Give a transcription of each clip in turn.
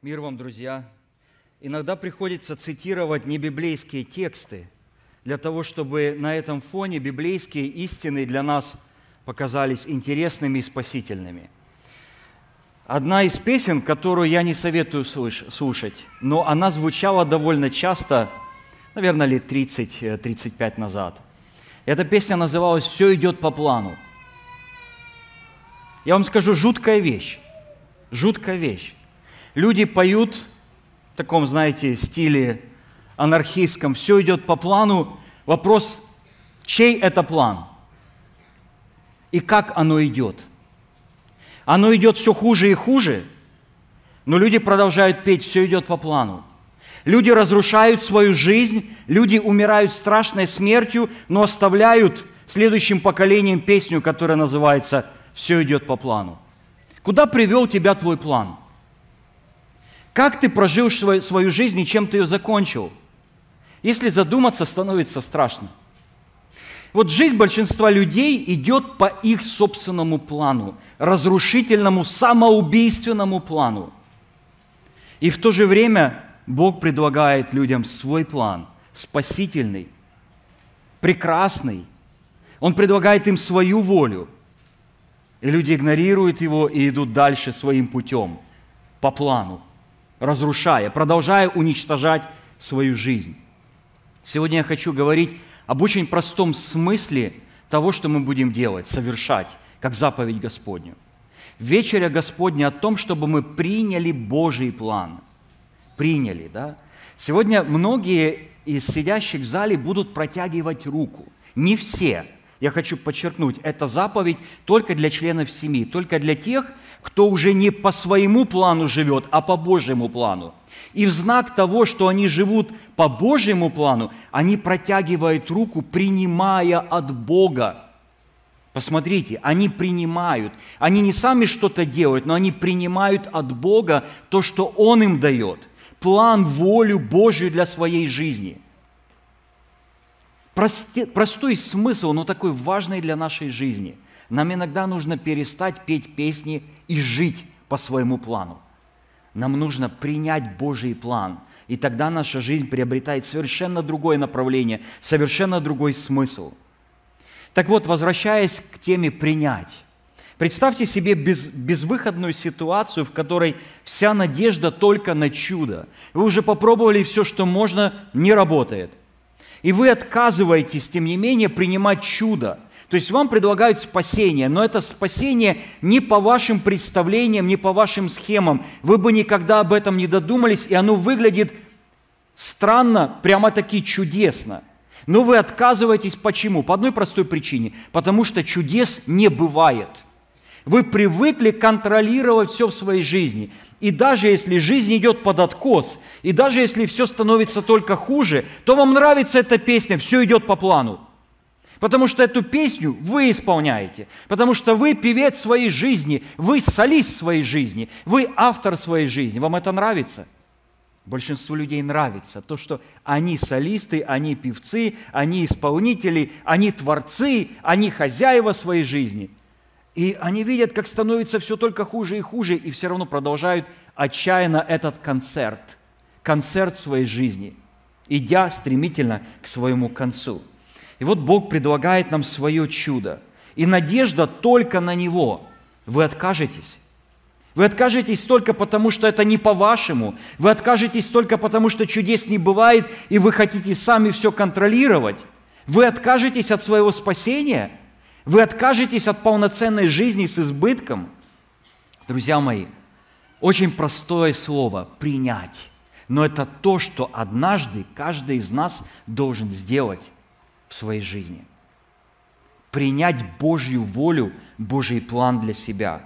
Мир вам, друзья! Иногда приходится цитировать небиблейские тексты для того, чтобы на этом фоне библейские истины для нас показались интересными и спасительными. Одна из песен, которую я не советую слушать, но она звучала довольно часто, наверное, лет 30-35 э, назад. Эта песня называлась «Все идет по плану». Я вам скажу жуткая вещь, жуткая вещь. Люди поют в таком, знаете, стиле анархистском, все идет по плану. Вопрос, чей это план? И как оно идет? Оно идет все хуже и хуже, но люди продолжают петь, все идет по плану. Люди разрушают свою жизнь, люди умирают страшной смертью, но оставляют следующим поколением песню, которая называется «Все идет по плану». Куда привел тебя твой план – как ты прожил свою жизнь и чем ты ее закончил? Если задуматься, становится страшно. Вот жизнь большинства людей идет по их собственному плану, разрушительному, самоубийственному плану. И в то же время Бог предлагает людям свой план, спасительный, прекрасный. Он предлагает им свою волю. И люди игнорируют его и идут дальше своим путем, по плану разрушая, продолжая уничтожать свою жизнь. Сегодня я хочу говорить об очень простом смысле того, что мы будем делать, совершать, как заповедь Господню. Вечеря Господня о том, чтобы мы приняли Божий план. Приняли, да? Сегодня многие из сидящих в зале будут протягивать руку. Не все – я хочу подчеркнуть, это заповедь только для членов семьи, только для тех, кто уже не по своему плану живет, а по Божьему плану. И в знак того, что они живут по Божьему плану, они протягивают руку, принимая от Бога. Посмотрите, они принимают. Они не сами что-то делают, но они принимают от Бога то, что Он им дает. План, волю Божью для своей жизни – Прости, простой смысл, но такой важный для нашей жизни. Нам иногда нужно перестать петь песни и жить по своему плану. Нам нужно принять Божий план, и тогда наша жизнь приобретает совершенно другое направление, совершенно другой смысл. Так вот, возвращаясь к теме «принять», Представьте себе без, безвыходную ситуацию, в которой вся надежда только на чудо. Вы уже попробовали все, что можно, не работает. И вы отказываетесь, тем не менее, принимать чудо. То есть вам предлагают спасение, но это спасение не по вашим представлениям, не по вашим схемам. Вы бы никогда об этом не додумались, и оно выглядит странно, прямо-таки чудесно. Но вы отказываетесь почему? По одной простой причине. Потому что чудес не бывает – вы привыкли контролировать все в своей жизни. И даже если жизнь идет под откос, и даже если все становится только хуже, то вам нравится эта песня, все идет по плану. Потому что эту песню вы исполняете, потому что вы певец своей жизни, вы солист своей жизни, вы автор своей жизни. Вам это нравится? Большинству людей нравится то, что они солисты, они певцы, они исполнители, они творцы, они хозяева своей жизни – и они видят, как становится все только хуже и хуже, и все равно продолжают отчаянно этот концерт, концерт своей жизни, идя стремительно к своему концу. И вот Бог предлагает нам свое чудо. И надежда только на Него. Вы откажетесь. Вы откажетесь только потому, что это не по-вашему. Вы откажетесь только потому, что чудес не бывает, и вы хотите сами все контролировать. Вы откажетесь от своего спасения – вы откажетесь от полноценной жизни с избытком. Друзья мои, очень простое слово – принять. Но это то, что однажды каждый из нас должен сделать в своей жизни. Принять Божью волю, Божий план для себя.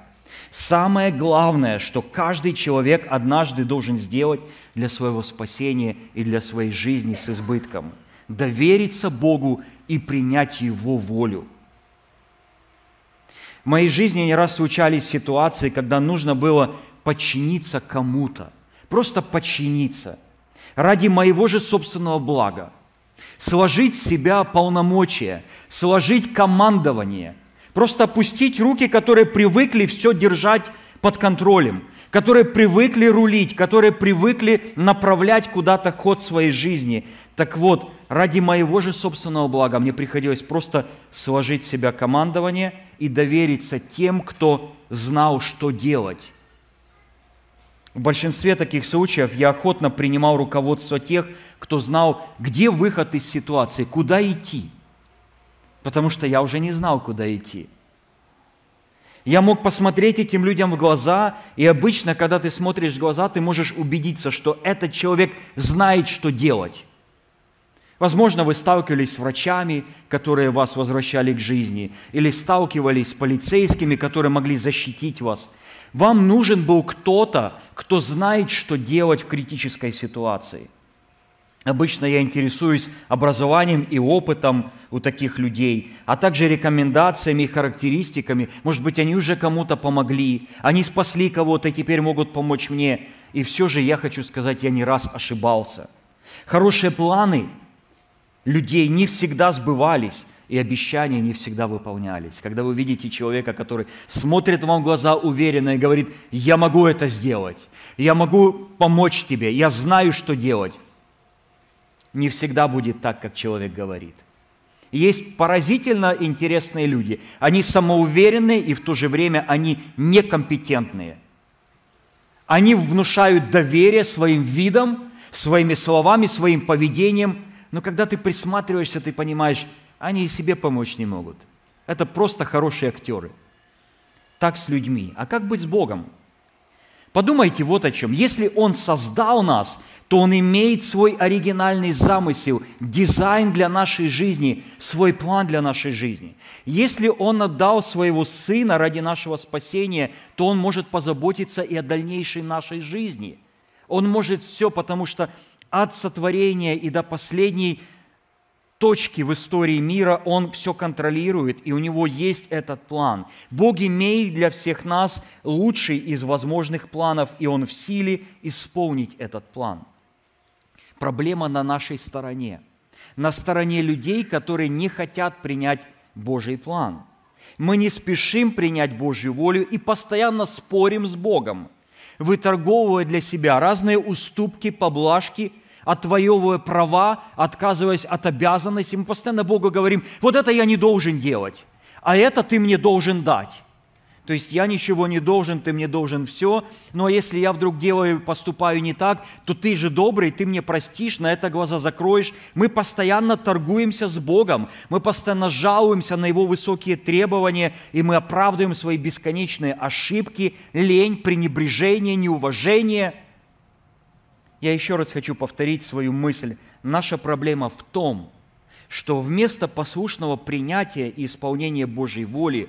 Самое главное, что каждый человек однажды должен сделать для своего спасения и для своей жизни с избытком – довериться Богу и принять Его волю – в моей жизни не раз случались ситуации, когда нужно было подчиниться кому-то, просто подчиниться ради моего же собственного блага, сложить себя полномочия, сложить командование, просто опустить руки, которые привыкли все держать под контролем – которые привыкли рулить, которые привыкли направлять куда-то ход своей жизни. Так вот, ради моего же собственного блага мне приходилось просто сложить в себя командование и довериться тем, кто знал, что делать. В большинстве таких случаев я охотно принимал руководство тех, кто знал, где выход из ситуации, куда идти. Потому что я уже не знал, куда идти – я мог посмотреть этим людям в глаза, и обычно, когда ты смотришь в глаза, ты можешь убедиться, что этот человек знает, что делать. Возможно, вы сталкивались с врачами, которые вас возвращали к жизни, или сталкивались с полицейскими, которые могли защитить вас. Вам нужен был кто-то, кто знает, что делать в критической ситуации – Обычно я интересуюсь образованием и опытом у таких людей, а также рекомендациями и характеристиками. Может быть, они уже кому-то помогли, они спасли кого-то и теперь могут помочь мне. И все же я хочу сказать, я не раз ошибался. Хорошие планы людей не всегда сбывались, и обещания не всегда выполнялись. Когда вы видите человека, который смотрит вам в глаза уверенно и говорит, я могу это сделать, я могу помочь тебе, я знаю, что делать, не всегда будет так, как человек говорит. Есть поразительно интересные люди. Они самоуверенные и в то же время они некомпетентные. Они внушают доверие своим видом, своими словами, своим поведением. Но когда ты присматриваешься, ты понимаешь, они и себе помочь не могут. Это просто хорошие актеры. Так с людьми. А как быть с Богом? Подумайте вот о чем. Если Он создал нас, то Он имеет свой оригинальный замысел, дизайн для нашей жизни, свой план для нашей жизни. Если Он отдал своего Сына ради нашего спасения, то Он может позаботиться и о дальнейшей нашей жизни. Он может все, потому что от сотворения и до последней точки в истории мира, Он все контролирует, и у Него есть этот план. Бог имеет для всех нас лучший из возможных планов, и Он в силе исполнить этот план. Проблема на нашей стороне, на стороне людей, которые не хотят принять Божий план. Мы не спешим принять Божью волю и постоянно спорим с Богом, выторговывая для себя разные уступки, поблажки – отвоевывая права, отказываясь от обязанностей. Мы постоянно Богу говорим, вот это я не должен делать, а это ты мне должен дать. То есть я ничего не должен, ты мне должен все, но если я вдруг делаю, поступаю не так, то ты же добрый, ты мне простишь, на это глаза закроешь. Мы постоянно торгуемся с Богом, мы постоянно жалуемся на Его высокие требования, и мы оправдываем свои бесконечные ошибки, лень, пренебрежение, неуважение – я еще раз хочу повторить свою мысль. Наша проблема в том, что вместо послушного принятия и исполнения Божьей воли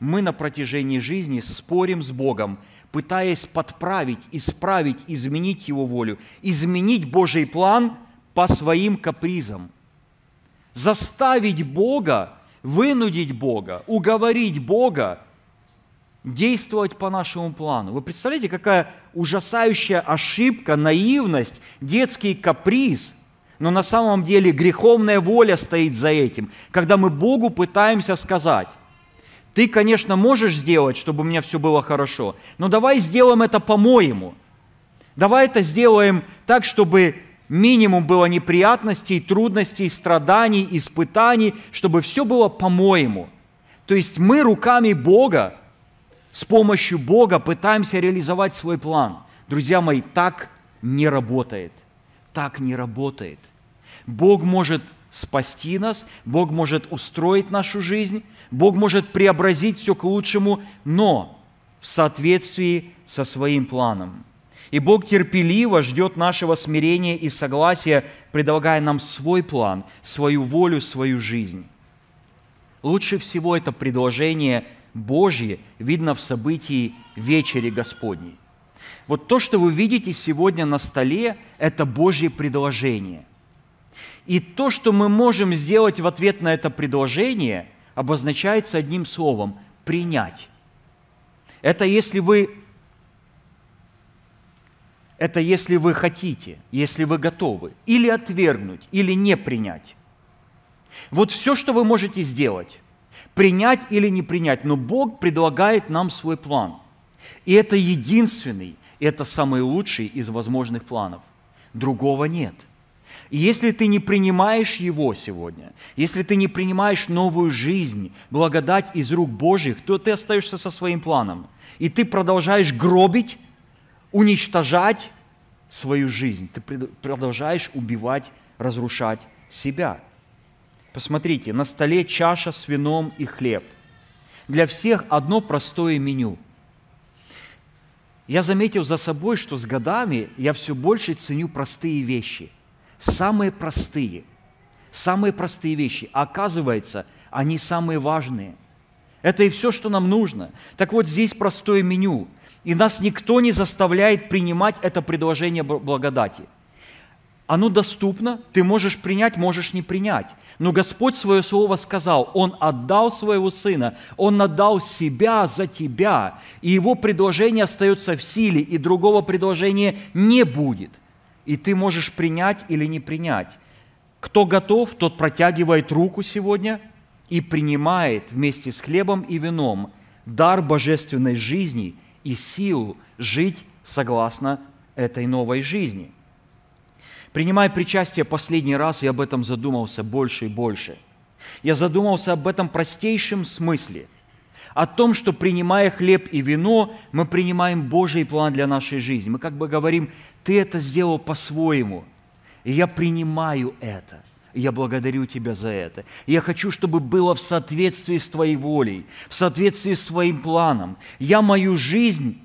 мы на протяжении жизни спорим с Богом, пытаясь подправить, исправить, изменить Его волю, изменить Божий план по своим капризам, заставить Бога, вынудить Бога, уговорить Бога – действовать по нашему плану. Вы представляете, какая ужасающая ошибка, наивность, детский каприз. Но на самом деле греховная воля стоит за этим, когда мы Богу пытаемся сказать, ты, конечно, можешь сделать, чтобы у меня все было хорошо, но давай сделаем это по-моему. Давай это сделаем так, чтобы минимум было неприятностей, трудностей, страданий, испытаний, чтобы все было по-моему. То есть мы руками Бога с помощью Бога пытаемся реализовать свой план. Друзья мои, так не работает. Так не работает. Бог может спасти нас, Бог может устроить нашу жизнь, Бог может преобразить все к лучшему, но в соответствии со своим планом. И Бог терпеливо ждет нашего смирения и согласия, предлагая нам свой план, свою волю, свою жизнь. Лучше всего это предложение – Божье видно в событии вечери Господней. Вот то, что вы видите сегодня на столе, это Божье предложение. И то, что мы можем сделать в ответ на это предложение, обозначается одним словом – принять. Это если вы это если вы хотите, если вы готовы, или отвергнуть, или не принять. Вот все, что вы можете сделать, принять или не принять, но Бог предлагает нам свой план. И это единственный, это самый лучший из возможных планов. Другого нет. И если ты не принимаешь его сегодня, если ты не принимаешь новую жизнь, благодать из рук Божьих, то ты остаешься со своим планом. И ты продолжаешь гробить, уничтожать свою жизнь. Ты продолжаешь убивать, разрушать себя – Посмотрите, на столе чаша с вином и хлеб. Для всех одно простое меню. Я заметил за собой, что с годами я все больше ценю простые вещи. Самые простые. Самые простые вещи. А оказывается, они самые важные. Это и все, что нам нужно. Так вот, здесь простое меню. И нас никто не заставляет принимать это предложение благодати – оно доступно, ты можешь принять, можешь не принять. Но Господь свое слово сказал, Он отдал своего Сына, Он отдал себя за тебя, и Его предложение остается в силе, и другого предложения не будет. И ты можешь принять или не принять. Кто готов, тот протягивает руку сегодня и принимает вместе с хлебом и вином дар божественной жизни и силу жить согласно этой новой жизни – Принимая причастие последний раз, я об этом задумался больше и больше. Я задумался об этом простейшем смысле, о том, что принимая хлеб и вино, мы принимаем Божий план для нашей жизни. Мы как бы говорим, ты это сделал по-своему, и я принимаю это. я благодарю Тебя за это. я хочу, чтобы было в соответствии с Твоей волей, в соответствии с Твоим планом. Я мою жизнь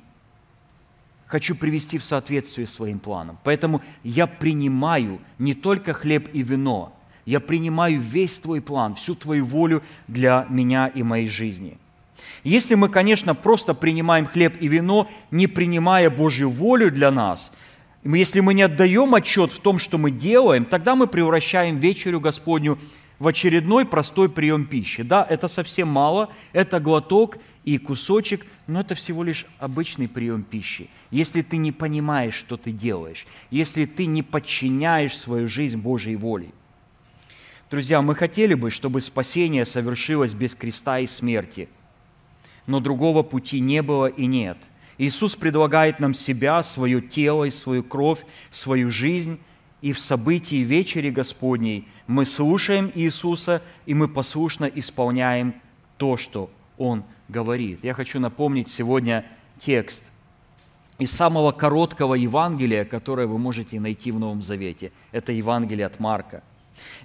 хочу привести в соответствие своим планам. Поэтому я принимаю не только хлеб и вино, я принимаю весь твой план, всю твою волю для меня и моей жизни. Если мы, конечно, просто принимаем хлеб и вино, не принимая Божью волю для нас, если мы не отдаем отчет в том, что мы делаем, тогда мы превращаем вечерю Господню в очередной простой прием пищи. Да, это совсем мало, это глоток и кусочек – но это всего лишь обычный прием пищи. Если ты не понимаешь, что ты делаешь, если ты не подчиняешь свою жизнь Божьей воле. Друзья, мы хотели бы, чтобы спасение совершилось без креста и смерти, но другого пути не было и нет. Иисус предлагает нам себя, свое тело и свою кровь, свою жизнь, и в событии вечери Господней мы слушаем Иисуса, и мы послушно исполняем то, что он говорит. Я хочу напомнить сегодня текст из самого короткого Евангелия, которое вы можете найти в Новом Завете. Это Евангелие от Марка.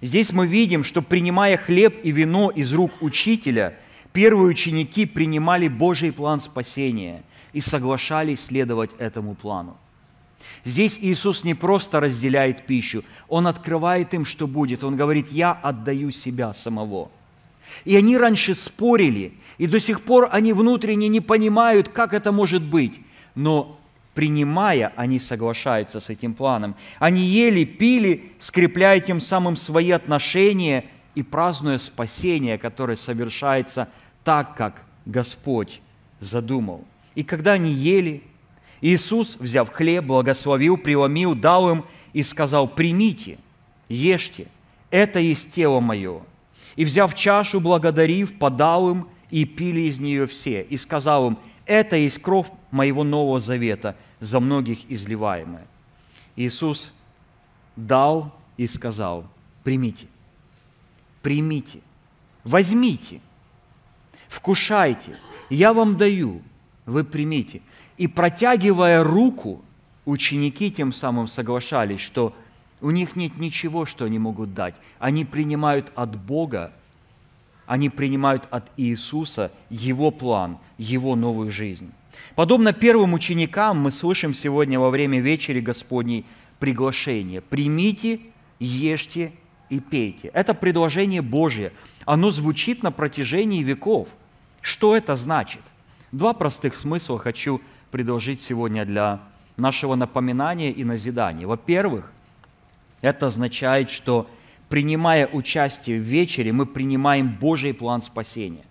Здесь мы видим, что принимая хлеб и вино из рук учителя, первые ученики принимали Божий план спасения и соглашались следовать этому плану. Здесь Иисус не просто разделяет пищу, Он открывает им, что будет. Он говорит, «Я отдаю себя самого». И они раньше спорили, и до сих пор они внутренне не понимают, как это может быть. Но принимая, они соглашаются с этим планом. Они ели, пили, скрепляя тем самым свои отношения и празднуя спасение, которое совершается так, как Господь задумал. И когда они ели, Иисус, взяв хлеб, благословил, преломил, дал им и сказал, «Примите, ешьте, это есть тело мое, и, взяв чашу, благодарив, подал им, и пили из нее все, и сказал им, это есть кровь моего Нового Завета, за многих изливаемая. Иисус дал и сказал, примите, примите, возьмите, вкушайте, я вам даю, вы примите. И протягивая руку, ученики тем самым соглашались, что – у них нет ничего, что они могут дать. Они принимают от Бога, они принимают от Иисуса Его план, Его новую жизнь. Подобно первым ученикам мы слышим сегодня во время вечери Господней приглашение. «Примите, ешьте и пейте». Это предложение Божье. Оно звучит на протяжении веков. Что это значит? Два простых смысла хочу предложить сегодня для нашего напоминания и назидания. Во-первых, это означает, что принимая участие в вечере, мы принимаем Божий план спасения.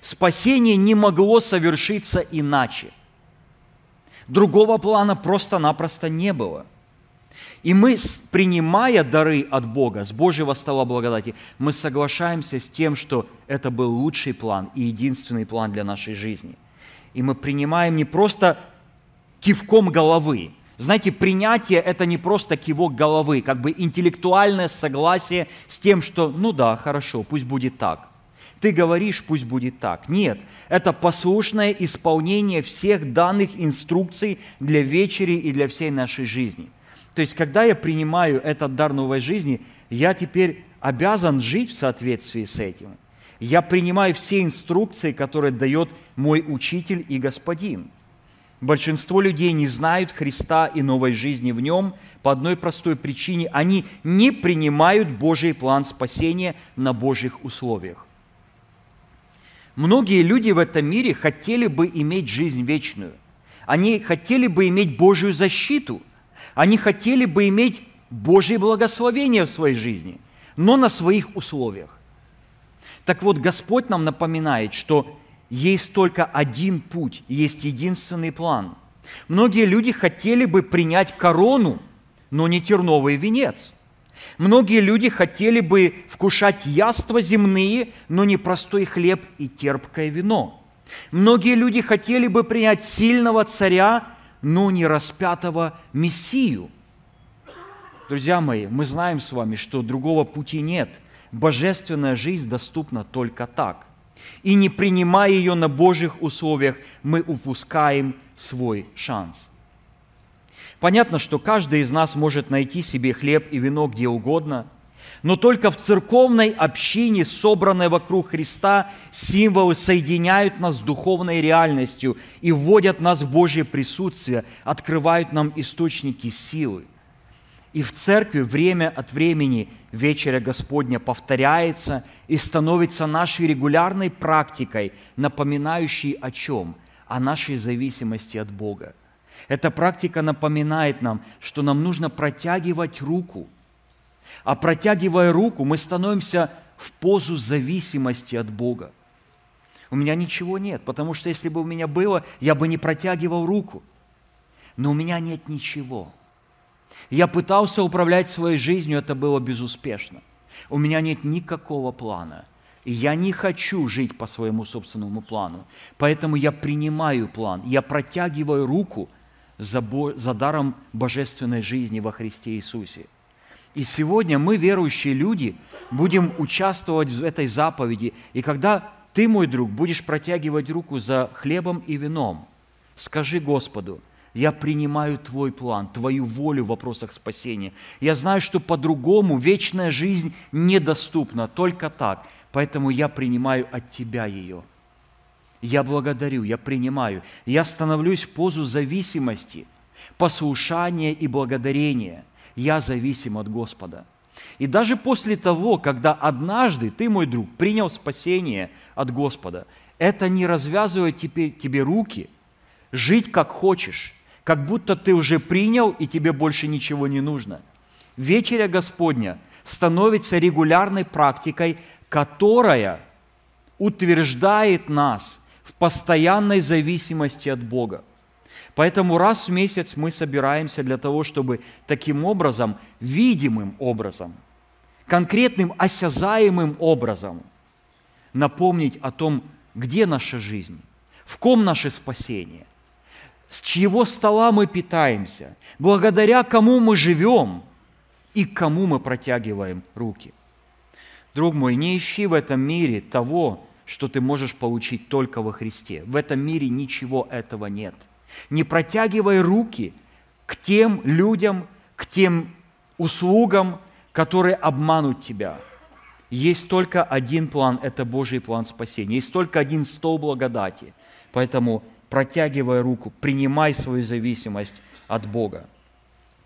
Спасение не могло совершиться иначе. Другого плана просто-напросто не было. И мы, принимая дары от Бога, с Божьего стола благодати, мы соглашаемся с тем, что это был лучший план и единственный план для нашей жизни. И мы принимаем не просто кивком головы, знаете, принятие – это не просто кивок головы, как бы интеллектуальное согласие с тем, что «ну да, хорошо, пусть будет так». Ты говоришь, пусть будет так. Нет, это послушное исполнение всех данных инструкций для вечери и для всей нашей жизни. То есть, когда я принимаю этот дар новой жизни, я теперь обязан жить в соответствии с этим. Я принимаю все инструкции, которые дает мой учитель и господин – Большинство людей не знают Христа и новой жизни в Нем по одной простой причине. Они не принимают Божий план спасения на Божьих условиях. Многие люди в этом мире хотели бы иметь жизнь вечную. Они хотели бы иметь Божью защиту. Они хотели бы иметь Божье благословение в своей жизни, но на своих условиях. Так вот, Господь нам напоминает, что есть только один путь, есть единственный план. Многие люди хотели бы принять корону, но не терновый венец. Многие люди хотели бы вкушать яства земные, но не простой хлеб и терпкое вино. Многие люди хотели бы принять сильного царя, но не распятого Мессию. Друзья мои, мы знаем с вами, что другого пути нет. Божественная жизнь доступна только так – и не принимая ее на Божьих условиях, мы упускаем свой шанс. Понятно, что каждый из нас может найти себе хлеб и вино где угодно, но только в церковной общине, собранной вокруг Христа, символы соединяют нас с духовной реальностью и вводят нас в Божье присутствие, открывают нам источники силы. И в церкви время от времени – вечеря Господня повторяется и становится нашей регулярной практикой, напоминающей о чем? О нашей зависимости от Бога. Эта практика напоминает нам, что нам нужно протягивать руку. А протягивая руку, мы становимся в позу зависимости от Бога. У меня ничего нет, потому что если бы у меня было, я бы не протягивал руку. Но у меня нет ничего – я пытался управлять своей жизнью, это было безуспешно. У меня нет никакого плана. И я не хочу жить по своему собственному плану. Поэтому я принимаю план, я протягиваю руку за, за даром божественной жизни во Христе Иисусе. И сегодня мы, верующие люди, будем участвовать в этой заповеди. И когда ты, мой друг, будешь протягивать руку за хлебом и вином, скажи Господу – я принимаю Твой план, Твою волю в вопросах спасения. Я знаю, что по-другому вечная жизнь недоступна, только так. Поэтому я принимаю от Тебя ее. Я благодарю, я принимаю. Я становлюсь в позу зависимости, послушания и благодарения. Я зависим от Господа. И даже после того, когда однажды ты, мой друг, принял спасение от Господа, это не развязывает теперь тебе руки жить как хочешь, как будто ты уже принял, и тебе больше ничего не нужно. Вечеря Господня становится регулярной практикой, которая утверждает нас в постоянной зависимости от Бога. Поэтому раз в месяц мы собираемся для того, чтобы таким образом, видимым образом, конкретным осязаемым образом напомнить о том, где наша жизнь, в ком наше спасение, с чьего стола мы питаемся, благодаря кому мы живем и кому мы протягиваем руки. Друг мой, не ищи в этом мире того, что ты можешь получить только во Христе. В этом мире ничего этого нет. Не протягивай руки к тем людям, к тем услугам, которые обманут тебя. Есть только один план – это Божий план спасения. Есть только один стол благодати. Поэтому – протягивая руку, принимай свою зависимость от Бога.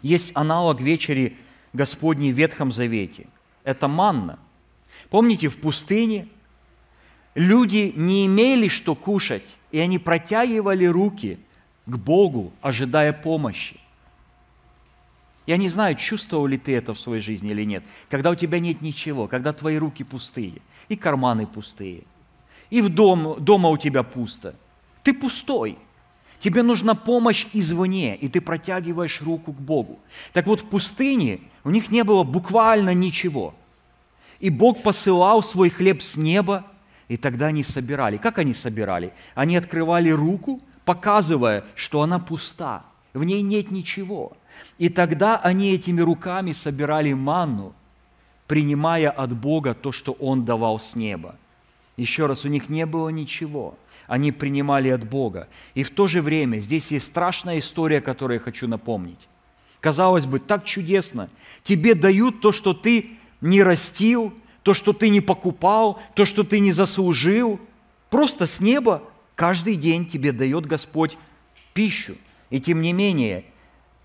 Есть аналог вечери Господней в Ветхом Завете. Это манна. Помните, в пустыне люди не имели что кушать, и они протягивали руки к Богу, ожидая помощи. Я не знаю, чувствовал ли ты это в своей жизни или нет, когда у тебя нет ничего, когда твои руки пустые, и карманы пустые, и в дом, дома у тебя пусто – ты пустой. Тебе нужна помощь извне, и ты протягиваешь руку к Богу. Так вот, в пустыне у них не было буквально ничего. И Бог посылал свой хлеб с неба, и тогда они собирали. Как они собирали? Они открывали руку, показывая, что она пуста, в ней нет ничего. И тогда они этими руками собирали манну, принимая от Бога то, что Он давал с неба. Еще раз, у них не было ничего – они принимали от Бога. И в то же время здесь есть страшная история, которую я хочу напомнить. Казалось бы, так чудесно. Тебе дают то, что ты не растил, то, что ты не покупал, то, что ты не заслужил. Просто с неба каждый день тебе дает Господь пищу. И тем не менее –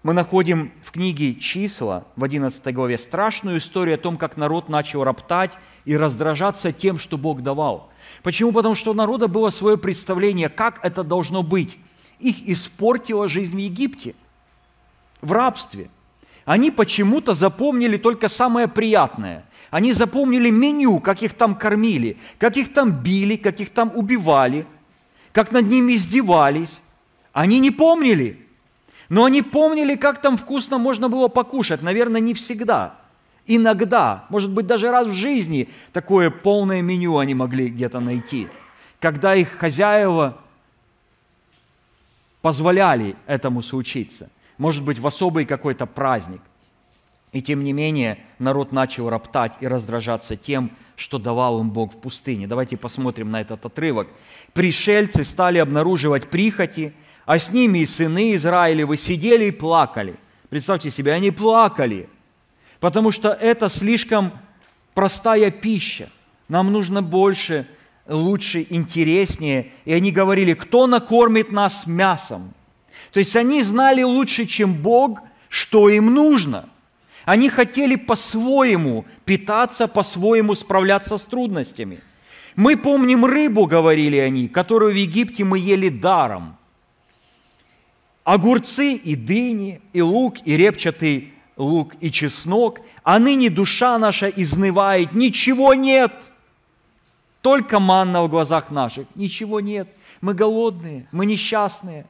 мы находим в книге «Числа» в 11 главе страшную историю о том, как народ начал роптать и раздражаться тем, что Бог давал. Почему? Потому что у народа было свое представление, как это должно быть. Их испортила жизнь в Египте, в рабстве. Они почему-то запомнили только самое приятное. Они запомнили меню, как их там кормили, как их там били, как их там убивали, как над ними издевались. Они не помнили – но они помнили, как там вкусно можно было покушать. Наверное, не всегда. Иногда, может быть, даже раз в жизни такое полное меню они могли где-то найти, когда их хозяева позволяли этому случиться. Может быть, в особый какой-то праздник. И тем не менее, народ начал роптать и раздражаться тем, что давал им Бог в пустыне. Давайте посмотрим на этот отрывок. Пришельцы стали обнаруживать прихоти – а с ними и сыны Израилевы сидели и плакали. Представьте себе, они плакали, потому что это слишком простая пища. Нам нужно больше, лучше, интереснее. И они говорили, кто накормит нас мясом? То есть они знали лучше, чем Бог, что им нужно. Они хотели по-своему питаться, по-своему справляться с трудностями. Мы помним рыбу, говорили они, которую в Египте мы ели даром – огурцы и дыни, и лук, и репчатый лук, и чеснок, а ныне душа наша изнывает, ничего нет, только манна в глазах наших, ничего нет, мы голодные, мы несчастные,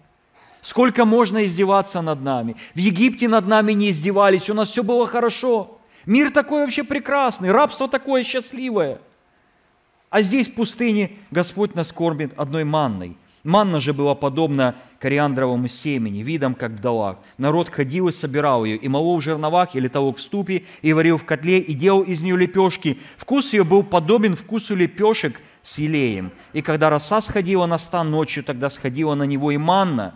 сколько можно издеваться над нами, в Египте над нами не издевались, у нас все было хорошо, мир такой вообще прекрасный, рабство такое счастливое, а здесь в пустыне Господь нас кормит одной манной, манна же была подобна кориандровому семени, видом, как вдова. Народ ходил и собирал ее, и молол в жерновах, и летал в ступе, и варил в котле, и делал из нее лепешки. Вкус ее был подобен вкусу лепешек с елеем. И когда роса сходила на стан ночью, тогда сходила на него и манна.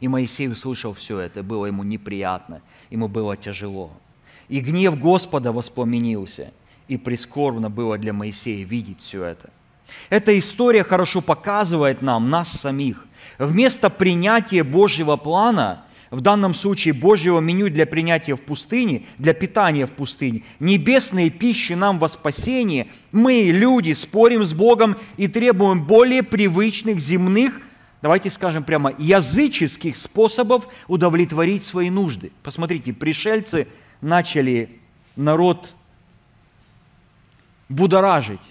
И Моисей услышал все это, было ему неприятно, ему было тяжело. И гнев Господа воспламенился, и прискорбно было для Моисея видеть все это – эта история хорошо показывает нам, нас самих. Вместо принятия Божьего плана, в данном случае Божьего меню для принятия в пустыне, для питания в пустыне, небесной пищи нам во спасение, мы, люди, спорим с Богом и требуем более привычных земных давайте скажем прямо, языческих способов удовлетворить свои нужды. Посмотрите, пришельцы начали народ будоражить,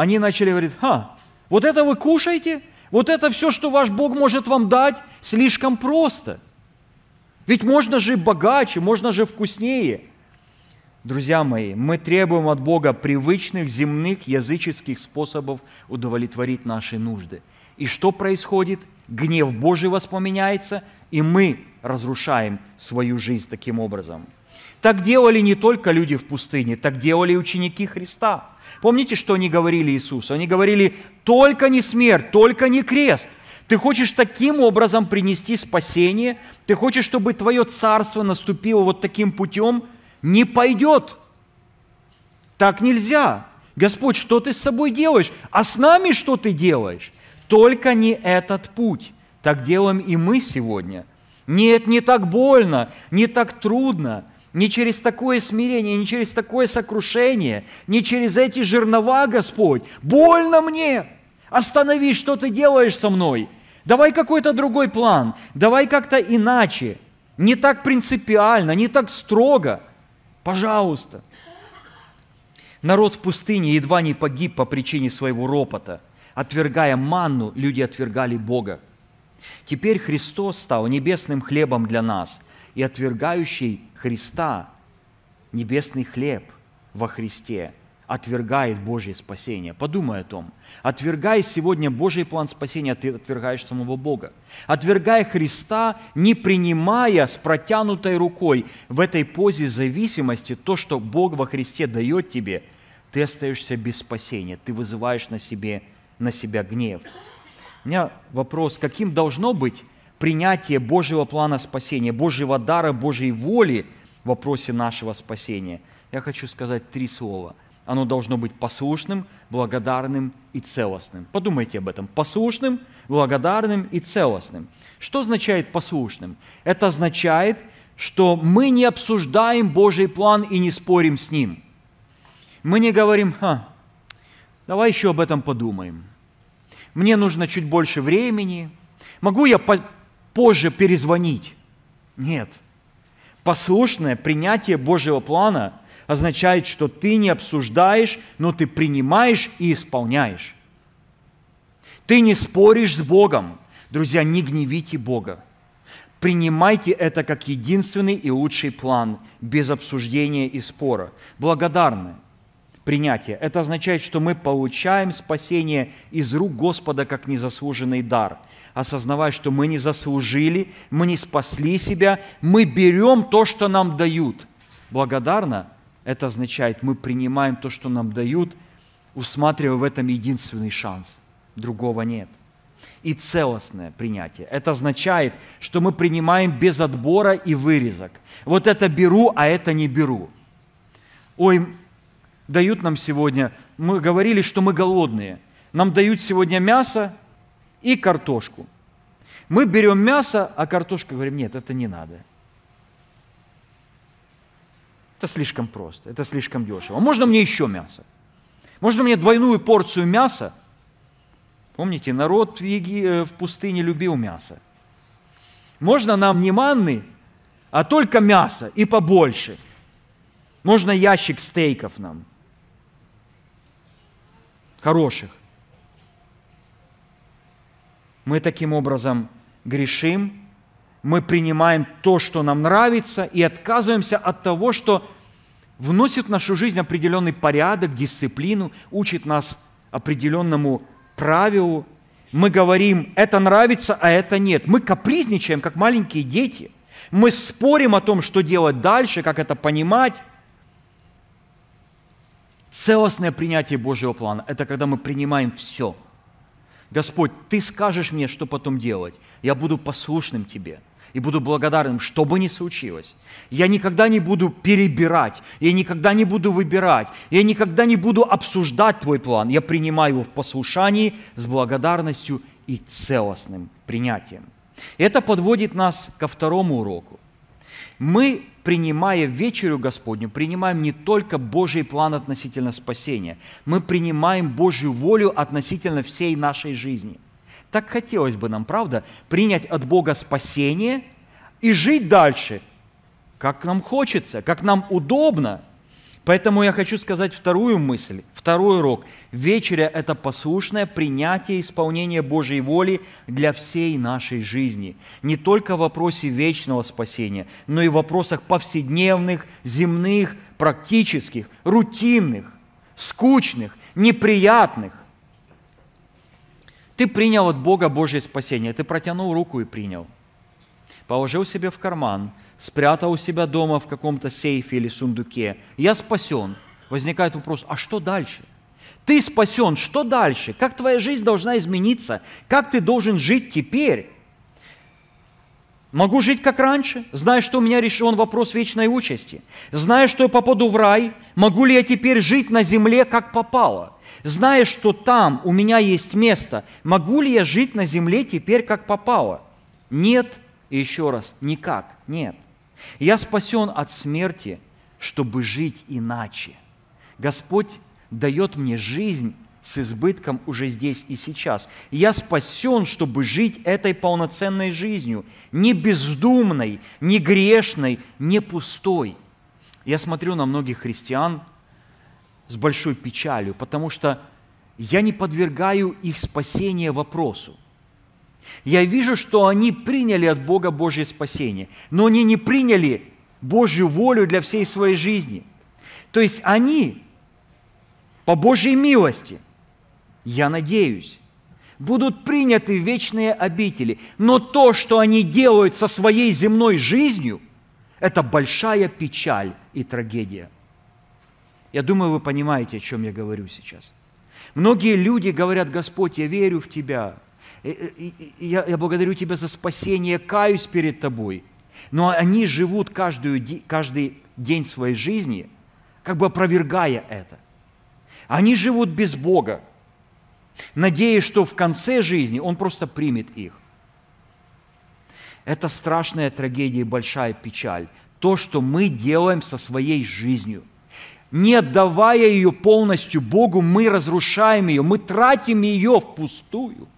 они начали говорить, ха, вот это вы кушаете, вот это все, что ваш Бог может вам дать, слишком просто. Ведь можно же богаче, можно же вкуснее. Друзья мои, мы требуем от Бога привычных земных языческих способов удовлетворить наши нужды. И что происходит? Гнев Божий воспламеняется, и мы разрушаем свою жизнь таким образом – так делали не только люди в пустыне, так делали и ученики Христа. Помните, что они говорили Иисусу? Они говорили, только не смерть, только не крест. Ты хочешь таким образом принести спасение? Ты хочешь, чтобы твое царство наступило вот таким путем? Не пойдет. Так нельзя. Господь, что ты с собой делаешь? А с нами что ты делаешь? Только не этот путь. Так делаем и мы сегодня. Нет, не так больно, не так трудно – не через такое смирение, не через такое сокрушение, не через эти жернова, Господь. Больно мне! Останови, что ты делаешь со мной. Давай какой-то другой план. Давай как-то иначе. Не так принципиально, не так строго. Пожалуйста. Народ в пустыне едва не погиб по причине своего ропота. Отвергая манну, люди отвергали Бога. Теперь Христос стал небесным хлебом для нас – и отвергающий Христа, небесный хлеб во Христе, отвергает Божье спасение. Подумай о том. Отвергая сегодня Божий план спасения, ты отвергаешь самого Бога. Отвергая Христа, не принимая с протянутой рукой в этой позе зависимости то, что Бог во Христе дает тебе, ты остаешься без спасения, ты вызываешь на, себе, на себя гнев. У меня вопрос, каким должно быть принятие Божьего плана спасения, Божьего дара, Божьей воли в вопросе нашего спасения, я хочу сказать три слова. Оно должно быть послушным, благодарным и целостным. Подумайте об этом. Послушным, благодарным и целостным. Что означает послушным? Это означает, что мы не обсуждаем Божий план и не спорим с ним. Мы не говорим, Ха, давай еще об этом подумаем. Мне нужно чуть больше времени. Могу я позже перезвонить. Нет. Послушное принятие Божьего плана означает, что ты не обсуждаешь, но ты принимаешь и исполняешь. Ты не споришь с Богом. Друзья, не гневите Бога. Принимайте это как единственный и лучший план, без обсуждения и спора. Благодарны – принятия. Это означает, что мы получаем спасение из рук Господа как незаслуженный дар, осознавая, что мы не заслужили, мы не спасли себя, мы берем то, что нам дают. Благодарно это означает, мы принимаем то, что нам дают, усматривая в этом единственный шанс. Другого нет и целостное принятие. Это означает, что мы принимаем без отбора и вырезок. Вот это беру, а это не беру. Ой, дают нам сегодня, мы говорили, что мы голодные, нам дают сегодня мясо и картошку. Мы берем мясо, а картошку говорим, нет, это не надо. Это слишком просто, это слишком дешево. Можно мне еще мясо? Можно мне двойную порцию мяса? Помните, народ в, Еги... Э, в пустыне любил мясо. Можно нам не манны, а только мясо и побольше. Можно ящик стейков нам – хороших. Мы таким образом грешим, мы принимаем то, что нам нравится, и отказываемся от того, что вносит в нашу жизнь определенный порядок, дисциплину, учит нас определенному правилу. Мы говорим, это нравится, а это нет. Мы капризничаем, как маленькие дети. Мы спорим о том, что делать дальше, как это понимать. Целостное принятие Божьего плана – это когда мы принимаем все. Господь, Ты скажешь мне, что потом делать. Я буду послушным Тебе и буду благодарным, что бы ни случилось. Я никогда не буду перебирать, я никогда не буду выбирать, я никогда не буду обсуждать Твой план. Я принимаю его в послушании с благодарностью и целостным принятием. Это подводит нас ко второму уроку. Мы принимая вечерю Господню, принимаем не только Божий план относительно спасения, мы принимаем Божью волю относительно всей нашей жизни. Так хотелось бы нам, правда, принять от Бога спасение и жить дальше, как нам хочется, как нам удобно – Поэтому я хочу сказать вторую мысль, второй урок. Вечеря – это послушное принятие исполнения Божьей воли для всей нашей жизни. Не только в вопросе вечного спасения, но и в вопросах повседневных, земных, практических, рутинных, скучных, неприятных. Ты принял от Бога Божье спасение, ты протянул руку и принял. Положил себе в карман – спрятал у себя дома в каком-то сейфе или сундуке, я спасен. Возникает вопрос, а что дальше? Ты спасен, что дальше? Как твоя жизнь должна измениться? Как ты должен жить теперь? Могу жить как раньше, зная, что у меня решен вопрос вечной участи. Зная, что я попаду в рай, могу ли я теперь жить на земле, как попало? Зная, что там у меня есть место, могу ли я жить на земле теперь, как попало? Нет, и еще раз, никак, нет. Я спасен от смерти, чтобы жить иначе. Господь дает мне жизнь с избытком уже здесь и сейчас. Я спасен, чтобы жить этой полноценной жизнью, не бездумной, не грешной, не пустой. Я смотрю на многих христиан с большой печалью, потому что я не подвергаю их спасение вопросу – я вижу, что они приняли от Бога Божье спасение, но они не приняли Божью волю для всей своей жизни. То есть они по Божьей милости, я надеюсь, будут приняты вечные обители. Но то, что они делают со своей земной жизнью, это большая печаль и трагедия. Я думаю, вы понимаете, о чем я говорю сейчас. Многие люди говорят, Господь, я верю в Тебя, Э, э, я, я благодарю Тебя за спасение, каюсь перед Тобой. Но они живут каждую, каждый день своей жизни, как бы опровергая это. Они живут без Бога, надеясь, что в конце жизни Он просто примет их. Это страшная трагедия и большая печаль. То, что мы делаем со своей жизнью. Не отдавая ее полностью Богу, мы разрушаем ее, мы тратим ее впустую –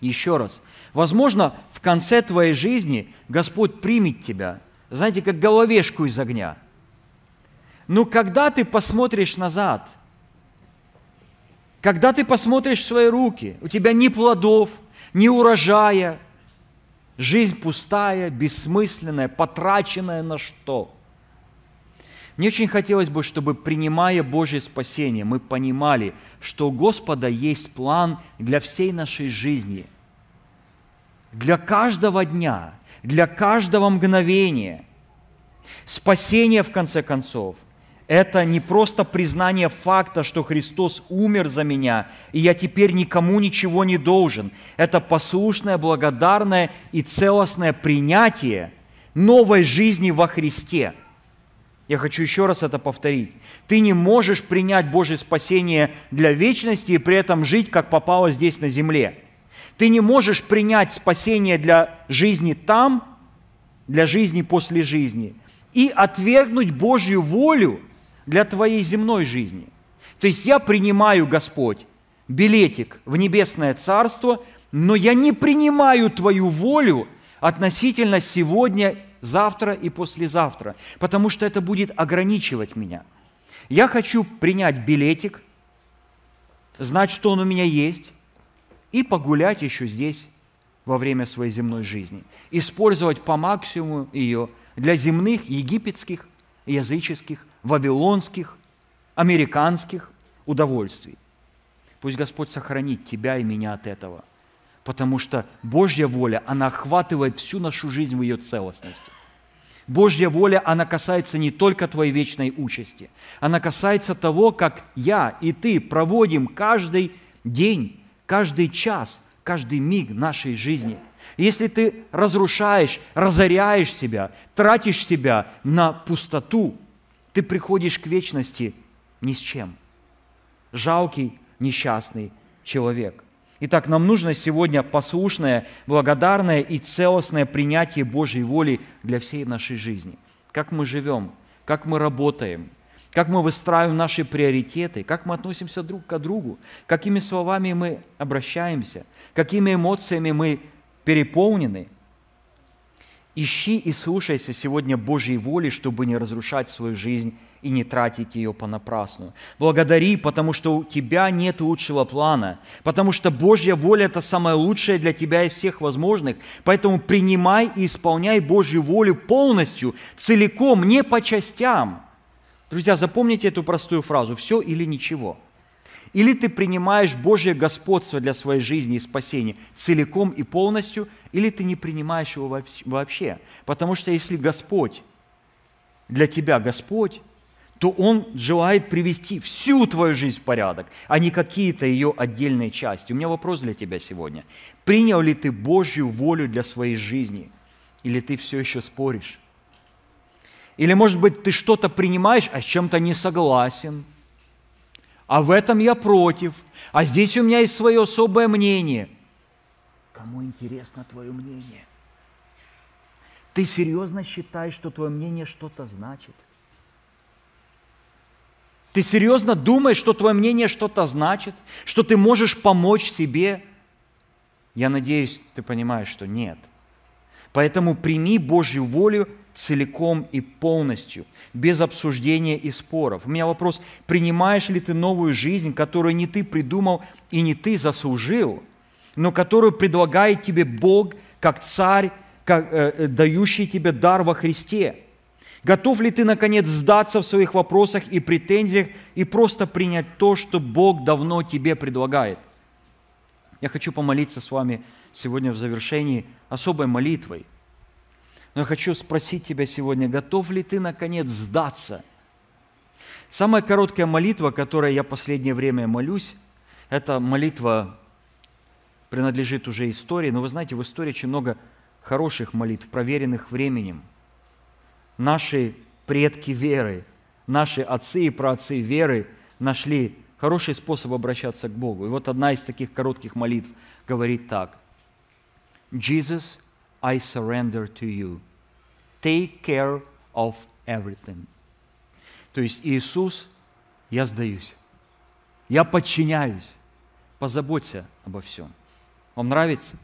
еще раз. Возможно, в конце твоей жизни Господь примет тебя, знаете, как головешку из огня. Но когда ты посмотришь назад, когда ты посмотришь в свои руки, у тебя ни плодов, ни урожая, жизнь пустая, бессмысленная, потраченная на что – мне очень хотелось бы, чтобы, принимая Божье спасение, мы понимали, что у Господа есть план для всей нашей жизни, для каждого дня, для каждого мгновения. Спасение, в конце концов, это не просто признание факта, что Христос умер за меня, и я теперь никому ничего не должен. Это послушное, благодарное и целостное принятие новой жизни во Христе – я хочу еще раз это повторить. Ты не можешь принять Божье спасение для вечности и при этом жить, как попало здесь на земле. Ты не можешь принять спасение для жизни там, для жизни после жизни, и отвергнуть Божью волю для твоей земной жизни. То есть я принимаю, Господь, билетик в небесное царство, но я не принимаю твою волю относительно сегодня завтра и послезавтра, потому что это будет ограничивать меня. Я хочу принять билетик, знать, что он у меня есть, и погулять еще здесь во время своей земной жизни, использовать по максимуму ее для земных, египетских, языческих, вавилонских, американских удовольствий. Пусть Господь сохранит тебя и меня от этого потому что Божья воля, она охватывает всю нашу жизнь в ее целостности. Божья воля, она касается не только твоей вечной участи, она касается того, как я и ты проводим каждый день, каждый час, каждый миг нашей жизни. Если ты разрушаешь, разоряешь себя, тратишь себя на пустоту, ты приходишь к вечности ни с чем. Жалкий, несчастный человек. Итак, нам нужно сегодня послушное, благодарное и целостное принятие Божьей воли для всей нашей жизни. Как мы живем, как мы работаем, как мы выстраиваем наши приоритеты, как мы относимся друг к другу, какими словами мы обращаемся, какими эмоциями мы переполнены – Ищи и слушайся сегодня Божьей воли, чтобы не разрушать свою жизнь и не тратить ее понапрасну. Благодари, потому что у тебя нет лучшего плана, потому что Божья воля – это самое лучшее для тебя из всех возможных. Поэтому принимай и исполняй Божью волю полностью, целиком, не по частям. Друзья, запомните эту простую фразу «все или ничего». – или ты принимаешь Божье господство для своей жизни и спасения целиком и полностью, или ты не принимаешь его вообще. Потому что если Господь для тебя Господь, то Он желает привести всю твою жизнь в порядок, а не какие-то ее отдельные части. У меня вопрос для тебя сегодня. Принял ли ты Божью волю для своей жизни? Или ты все еще споришь? Или, может быть, ты что-то принимаешь, а с чем-то не согласен – а в этом я против, а здесь у меня есть свое особое мнение. Кому интересно твое мнение? Ты серьезно считаешь, что твое мнение что-то значит? Ты серьезно думаешь, что твое мнение что-то значит, что ты можешь помочь себе? Я надеюсь, ты понимаешь, что нет. Поэтому прими Божью волю целиком и полностью, без обсуждения и споров. У меня вопрос, принимаешь ли ты новую жизнь, которую не ты придумал и не ты заслужил, но которую предлагает тебе Бог как царь, как, э, э, дающий тебе дар во Христе? Готов ли ты, наконец, сдаться в своих вопросах и претензиях и просто принять то, что Бог давно тебе предлагает? Я хочу помолиться с вами сегодня в завершении особой молитвой – но я хочу спросить тебя сегодня, готов ли ты, наконец, сдаться? Самая короткая молитва, которой я последнее время молюсь, эта молитва принадлежит уже истории, но вы знаете, в истории очень много хороших молитв, проверенных временем. Наши предки веры, наши отцы и праотцы веры нашли хороший способ обращаться к Богу. И вот одна из таких коротких молитв говорит так. «Jesus, I surrender to you take care of everything. То есть Иисус, я сдаюсь, я подчиняюсь, позаботься обо всем. Вам нравится?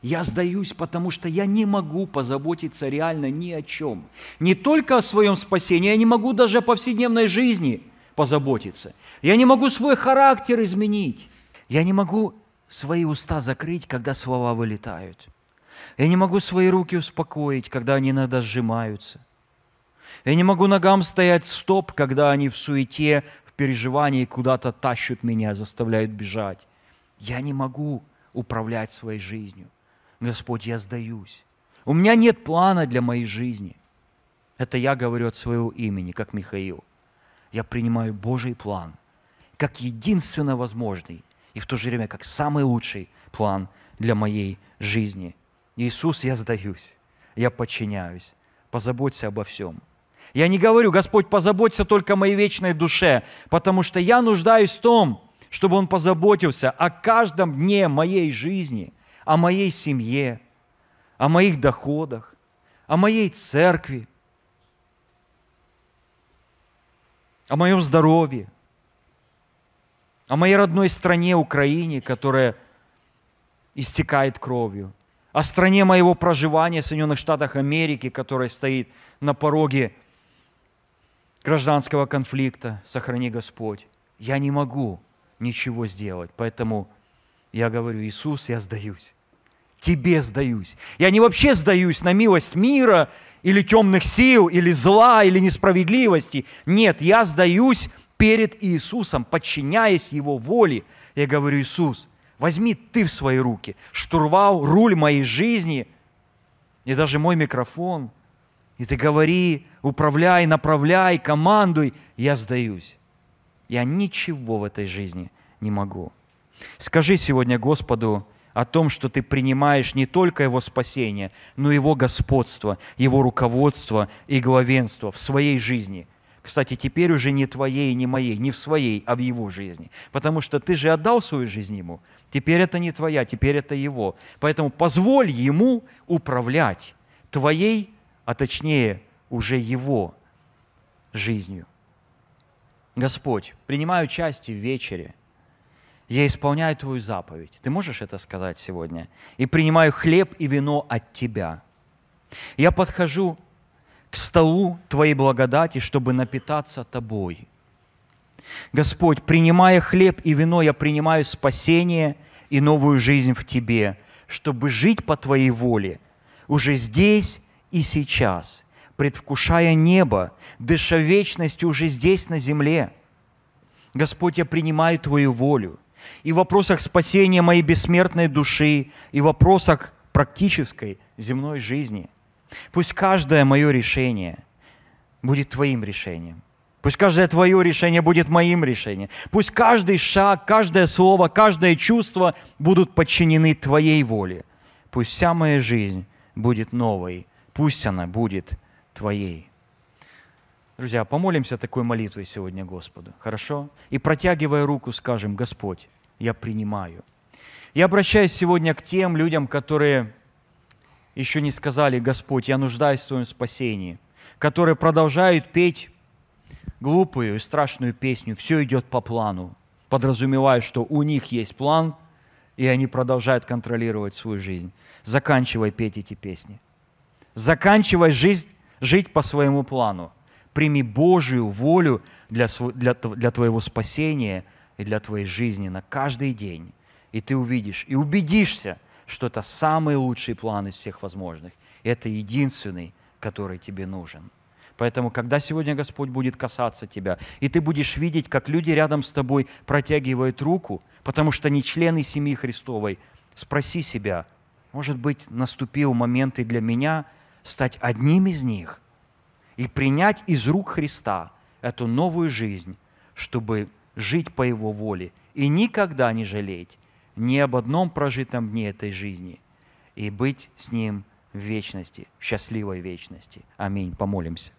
Я сдаюсь, потому что я не могу позаботиться реально ни о чем. Не только о своем спасении, я не могу даже о повседневной жизни позаботиться. Я не могу свой характер изменить. Я не могу свои уста закрыть, когда слова вылетают – я не могу свои руки успокоить, когда они иногда сжимаются. Я не могу ногам стоять стоп, когда они в суете, в переживании куда-то тащут меня, заставляют бежать. Я не могу управлять своей жизнью. Господь, я сдаюсь. У меня нет плана для моей жизни. Это я говорю от своего имени, как Михаил. Я принимаю Божий план как единственно возможный и в то же время как самый лучший план для моей жизни – Иисус, я сдаюсь, я подчиняюсь, позаботься обо всем. Я не говорю, Господь, позаботься только о моей вечной душе, потому что я нуждаюсь в том, чтобы Он позаботился о каждом дне моей жизни, о моей семье, о моих доходах, о моей церкви, о моем здоровье, о моей родной стране Украине, которая истекает кровью, о стране моего проживания в Соединенных Штатах Америки, которая стоит на пороге гражданского конфликта, сохрани Господь. Я не могу ничего сделать, поэтому я говорю, Иисус, я сдаюсь. Тебе сдаюсь. Я не вообще сдаюсь на милость мира или темных сил, или зла, или несправедливости. Нет, я сдаюсь перед Иисусом, подчиняясь Его воле. Я говорю, Иисус, Возьми ты в свои руки штурвал, руль моей жизни и даже мой микрофон. И ты говори, управляй, направляй, командуй. Я сдаюсь. Я ничего в этой жизни не могу. Скажи сегодня Господу о том, что ты принимаешь не только Его спасение, но и Его господство, Его руководство и главенство в своей жизни – кстати, теперь уже не твоей, не моей, не в своей, а в его жизни. Потому что ты же отдал свою жизнь ему, Теперь это не твоя, теперь это его. Поэтому позволь ему управлять твоей, а точнее уже его жизнью. Господь, принимаю части в вечере, я исполняю Твою заповедь. Ты можешь это сказать сегодня? И принимаю хлеб и вино от Тебя. Я подхожу к столу Твоей благодати, чтобы напитаться Тобой – Господь, принимая хлеб и вино, я принимаю спасение и новую жизнь в Тебе, чтобы жить по Твоей воле уже здесь и сейчас, предвкушая небо, дыша вечностью уже здесь на земле. Господь, я принимаю Твою волю. И в вопросах спасения моей бессмертной души, и в вопросах практической земной жизни. Пусть каждое мое решение будет Твоим решением Пусть каждое твое решение будет моим решением. Пусть каждый шаг, каждое слово, каждое чувство будут подчинены твоей воле. Пусть вся моя жизнь будет новой. Пусть она будет твоей. Друзья, помолимся такой молитвой сегодня Господу, хорошо? И протягивая руку, скажем, Господь, я принимаю. Я обращаюсь сегодня к тем людям, которые еще не сказали, Господь, я нуждаюсь в Твоем спасении, которые продолжают петь глупую и страшную песню, все идет по плану, подразумевая, что у них есть план, и они продолжают контролировать свою жизнь. Заканчивай петь эти песни. Заканчивай жизнь, жить по своему плану. Прими Божию волю для, для, для твоего спасения и для твоей жизни на каждый день. И ты увидишь, и убедишься, что это самый лучший план из всех возможных. Это единственный, который тебе нужен. Поэтому, когда сегодня Господь будет касаться тебя, и ты будешь видеть, как люди рядом с тобой протягивают руку, потому что не члены семьи Христовой, спроси себя, может быть, наступил момент и для меня стать одним из них и принять из рук Христа эту новую жизнь, чтобы жить по Его воле и никогда не жалеть ни об одном прожитом дне этой жизни и быть с Ним в вечности, в счастливой вечности. Аминь. Помолимся.